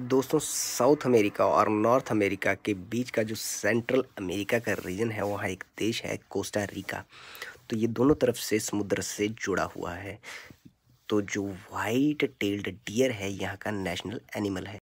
दोस्तों South America और North America के बीच का जो सेंट्रल अमेरिका का रीजन है वहाँ एक देश है कोस्टा रिका तो ये दोनों तरफ से समुद्र से जुड़ा हुआ है तो जो वाइट टेल्ड डियर है यहाँ का नेशनल एनिमल है